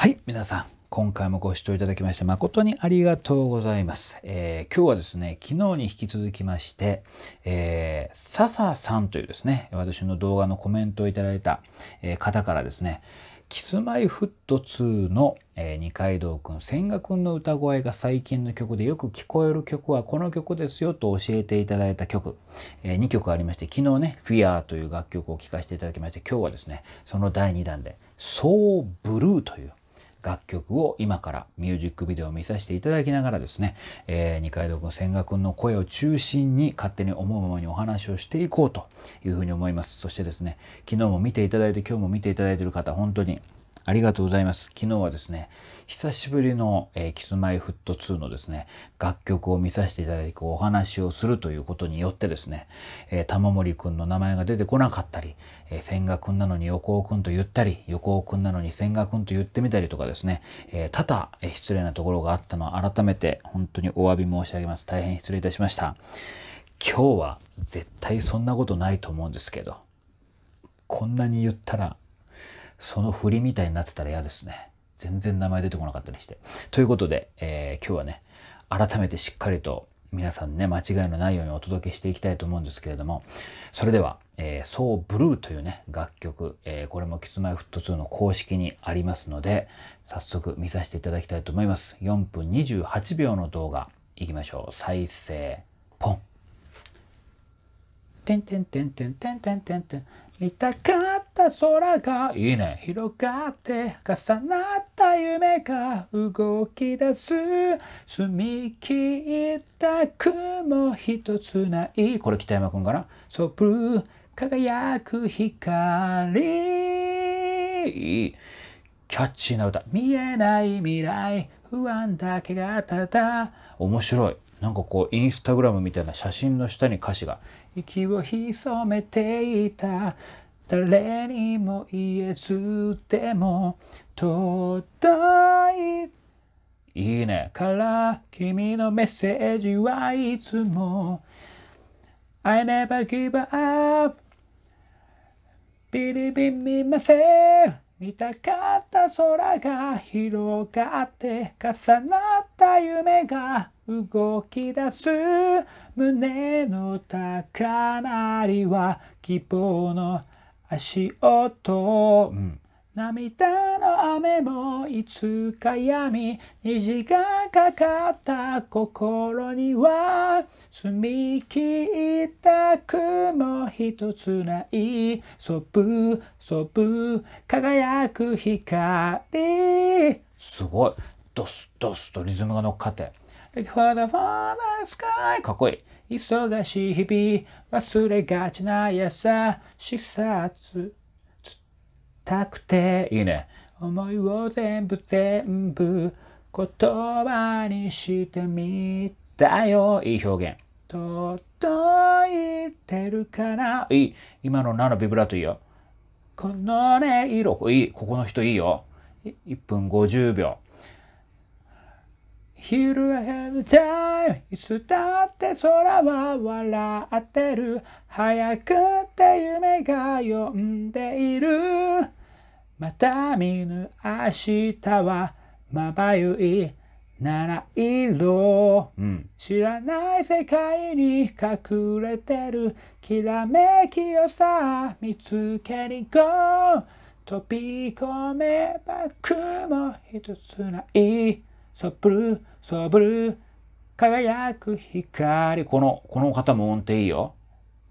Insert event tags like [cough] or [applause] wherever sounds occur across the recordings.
はい、皆さん。今回もご視聴いただきまして誠にありがとうございます。えー、今日はですね、昨日に引き続きまして、えー、笹さんというですね、私の動画のコメントをいただいた方からですね、キスマイフット2の、えー、二階堂くん、千賀くんの歌声が最近の曲でよく聞こえる曲はこの曲ですよと教えていただいた曲、えー、2曲ありまして昨日ね、フィアーという楽曲を聴かせていただきまして今日はですね、その第2弾で、ソーブルーという楽曲を今からミュージックビデオを見させていただきながらですね、えー、二階堂くん、千賀くんの声を中心に勝手に思うままにお話をしていこうというふうに思いますそしてですね昨日も見ていただいて今日も見ていただいている方本当にありがとうございます。昨日はですね、久しぶりの、えー、キスマイフット2のですね、楽曲を見させていただいてお話をするということによってですね、えー、玉森くんの名前が出てこなかったり、えー、千賀くんなのに横尾くんと言ったり、横尾くんなのに千賀くんと言ってみたりとかですね、え多々、え失礼なところがあったのは改めて本当にお詫び申し上げます。大変失礼いたしました。今日は絶対そんなことないと思うんですけど、こんなに言ったらその振りみたいになってたら嫌ですね。全然名前出てこなかったりして。ということで、えー、今日はね、改めてしっかりと皆さんね、間違いのないようにお届けしていきたいと思うんですけれども、それでは、えー、So Blue というね、楽曲、えー、これも k i s イ m y f t 2の公式にありますので、早速見させていただきたいと思います。4分28秒の動画、いきましょう。再生。てんてんてんてんてんてんてんてん見たかった空がいいね広がって重なった夢が動き出す澄み切った雲一つないこれ北山君かなソプル輝く光キャッチーな歌見えない未来不安だけがただ面白いなんかこうインスタグラムみたいな写真の下に歌詞が「息を潜めていた誰にも言えずでも途絶いいねから君のメッセージはいつも I never give up ビリビン見ません見たかった空が広がって重なった夢が動き出す胸の高鳴りは希望の足音、うん、涙の雨もいつか闇虹がかかった心には澄み切った雲一つないそぶそぶ輝く光すごいドスドスとリズムが乗っかって。k for the f sky かっこいい忙しい日々忘れがちな優しさつたくていいね思いを全部全部言葉にしてみたよいい表現届いてるからいい今の7のビブラートいいよこの音色いいここの人いいよ1分50秒昼へヘムタイムいつだって空は笑ってる早くって夢が呼んでいるまた見ぬ明日はまばゆい七色、うん、知らない世界に隠れてるきらめきをさ見つけに行こう飛び込めば雲一つないサプル、サブル、輝く光。この、この方も音程いいよ。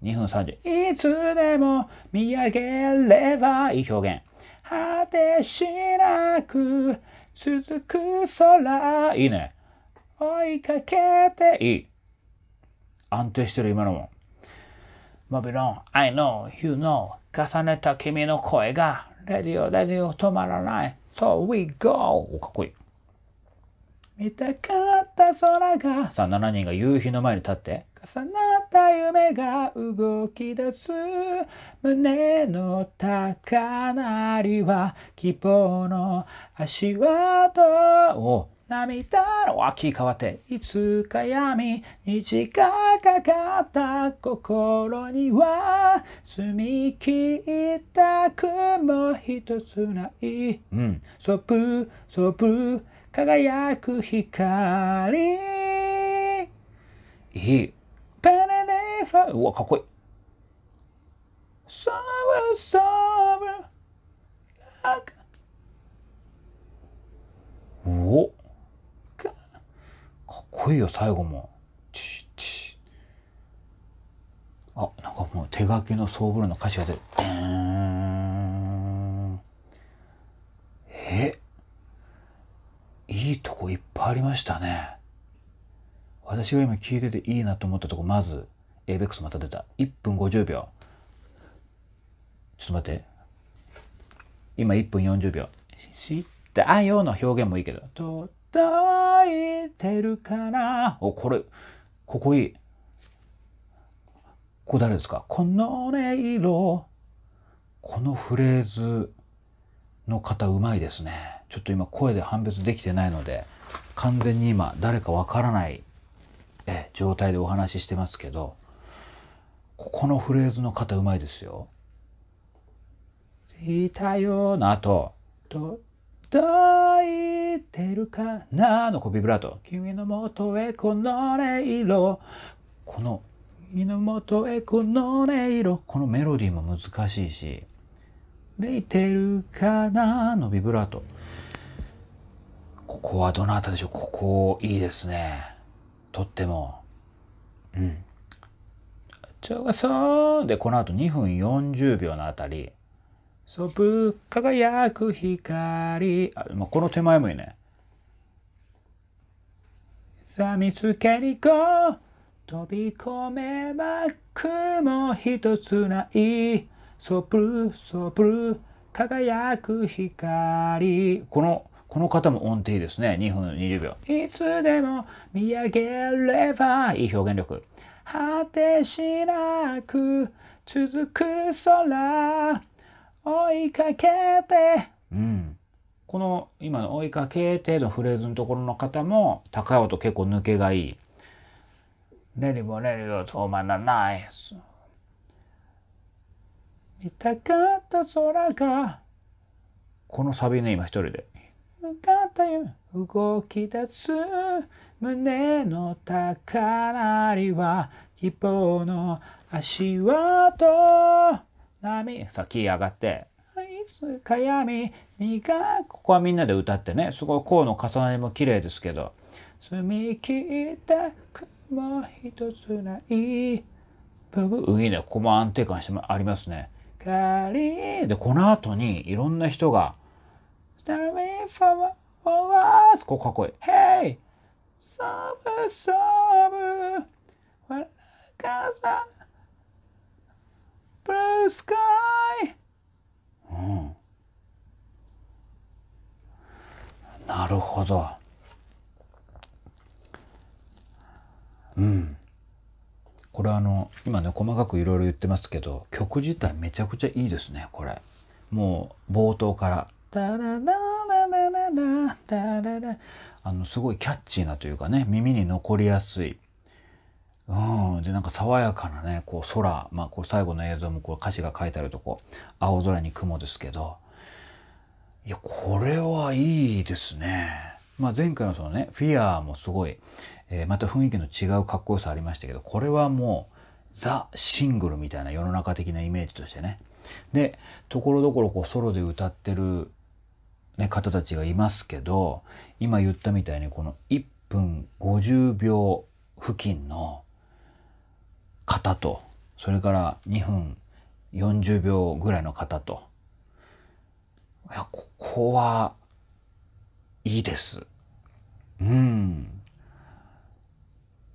2分30。いつでも見上げればいい表現。果てしなく続く空。いいね。追いかけていい。安定してる今のも。マビロン、I know, you know. 重ねた君の声が、レディオ、レディオ、止まらない。So we go! お、かっこいい。見たかった空がさあ7人が夕日の前に立って重なった夢が動き出す胸の高鳴りは希望の足跡を涙の秋変わっていつか闇に時がかかった心には澄み切った雲一つない、うん、そぶそプ輝く光。いい。パラレファうわ、かっこいい。サブラ、サブラ、おかかっこいいよ、最後も。あ、なんかもう手書きのソーブルの歌詞が出る。したね。私が今聞いてていいなと思ったとこ、まず、エイベックスまた出た。1分50秒。ちょっと待って。今1分40秒。知ったよの表現もいいけど。届いてるから。お、これ、ここいい。ここ誰ですかこの音色。このフレーズの方うまいですね。ちょっと今声で判別できてないので。完全に今誰かわからない状態でお話ししてますけどここのフレーズの方うまいですよ。いたよの後とどいてるかなのこビブラート君のもとへこの音色この君のもとへこの音色このメロディーも難しいしでいてるかなのビブラートここはどなたでしょうここいいですねとってもうん「ちょがそう」でこの後2分40秒のあたり「そぶ輝く光」あこの手前もいいね「さみつけにこう飛び込めば雲一つない」「そぶそぶ輝く光」このこの方も音程ですね。2分20秒。いつでも見上げれば、いい表現力。果てしなく続く空、追いかけて。うん。この今の追いかけてのフレーズのところの方も高い音結構抜けがいい。寝るボ寝るよ止まらない見たかった空がこのサビね今一人で肩よ動き出す胸の高鳴りは希望の足音波さあ木上がっていつかにがここはみんなで歌ってねすごい甲の重なりも綺麗ですけど澄み切った雲ひとつないブブいいねここも安定感してありますね。かりでこの後にいろんな人が「Tell me f r o r us ここかっこいい Hey! サブサブわらかさブルースカイうんなるほどうんこれあの今ね細かくいろいろ言ってますけど曲自体めちゃくちゃいいですねこれもう冒頭からタララララララタララあのすごいキャッチーなというかね耳に残りやすい。うん、でなんか爽やかなねこう空、まあ、こう最後の映像もこう歌詞が書いてあるとこ青空に雲ですけどいやこれはいいですね。まあ、前回のそのね「フィアーもすごい、えー、また雰囲気の違うかっこよさありましたけどこれはもうザ・シングルみたいな世の中的なイメージとしてね。でところどころこうソロで歌ってるね、方たちがいますけど今言ったみたいにこの1分50秒付近の方とそれから2分40秒ぐらいの方といやここはいいです。うん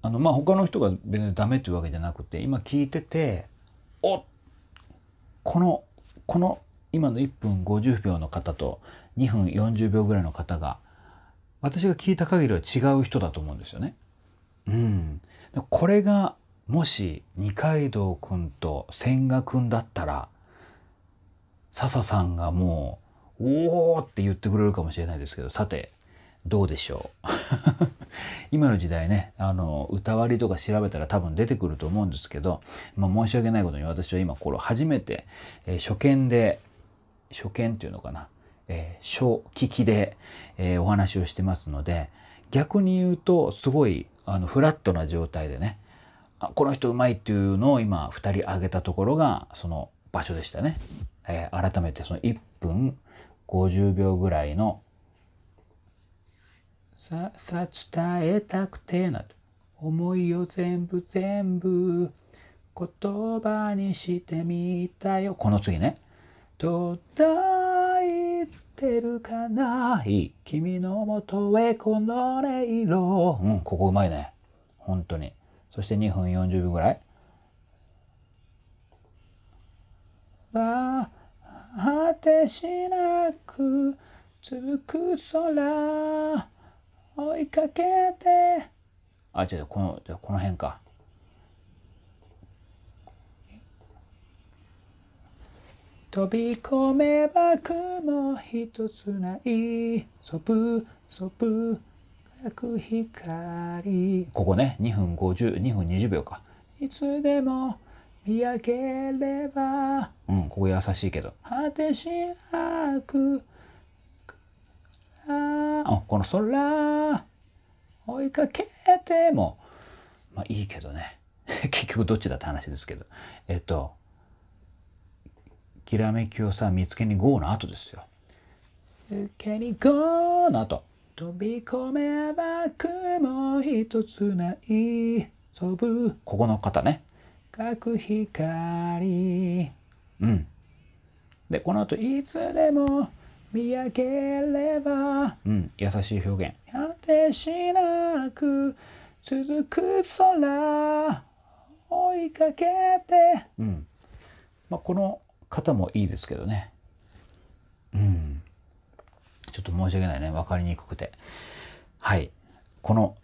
あのまあ他の人が別にダメっていうわけじゃなくて今聞いてておこのこの今の1分50秒の方と2分40秒ぐらいの方が私が聞いた限りは違う人だと思うんですよね。うん、これがもし二階堂くんと千賀くんだったら笹さんがもう「おお!」って言ってくれるかもしれないですけどさてどうでしょう [laughs] 今の時代ねあの歌割りとか調べたら多分出てくると思うんですけど、まあ、申し訳ないことに私は今これ初めて、えー、初見で初見っていうのかなえー、小聞きで、えー、お話をしてますので、逆に言うと、すごい、あの、フラットな状態でね、あこの人うまいっていうのを今、2人挙げたところが、その場所でしたね。えー、改めてその1分50秒ぐらいの、さ、さ、伝えたくてなと。思いを全部全部言葉にしてみたよ。この次ね。とだてるかない君のもとへこの音色うんここうまいね本当にそして2分40秒ぐらいあ果てしなく続く空追いかけてあ違うこのじゃこの辺か飛び込めば雲一つないそぷそぷく光ここね2分52分20秒かいつでも見上げればうんここ優しいけど果てしなくあこの空追いかけてもまあいいけどね [laughs] 結局どっちだって話ですけどえっときらめきをさ見つけに GO の後ですよ。受けに GO の後。飛び込めば雲一つない飛ぶここの方ね。かく光。うん。でこの後いつでも見上げれば、うん、優しい表現果てしなく続く空追いかけて、うんまあ、この方もいいですけどねうんちょっと申し訳ないね分かりにくくてはいこの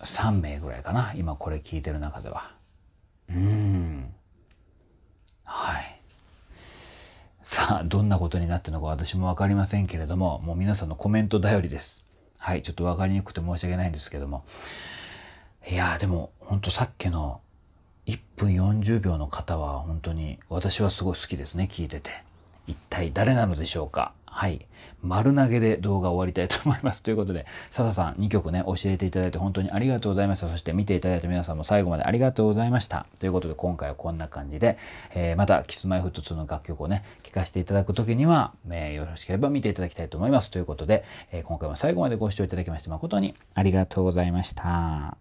3名ぐらいかな今これ聞いてる中ではうんはいさあどんなことになってるのか私も分かりませんけれどももう皆さんのコメント頼りですはいちょっと分かりにくくて申し訳ないんですけどもいやでもほんとさっきの1分40秒の方は本当に私はすごい好きですね聞いてて一体誰なのでしょうかはい丸投げで動画終わりたいと思いますということで笹さん2曲ね教えていただいて本当にありがとうございましたそして見ていただいた皆さんも最後までありがとうございましたということで今回はこんな感じで、えー、また k i s イ m y f t 2の楽曲をね聴かせていただく時には、えー、よろしければ見ていただきたいと思いますということで、えー、今回も最後までご視聴いただきまして誠にありがとうございました。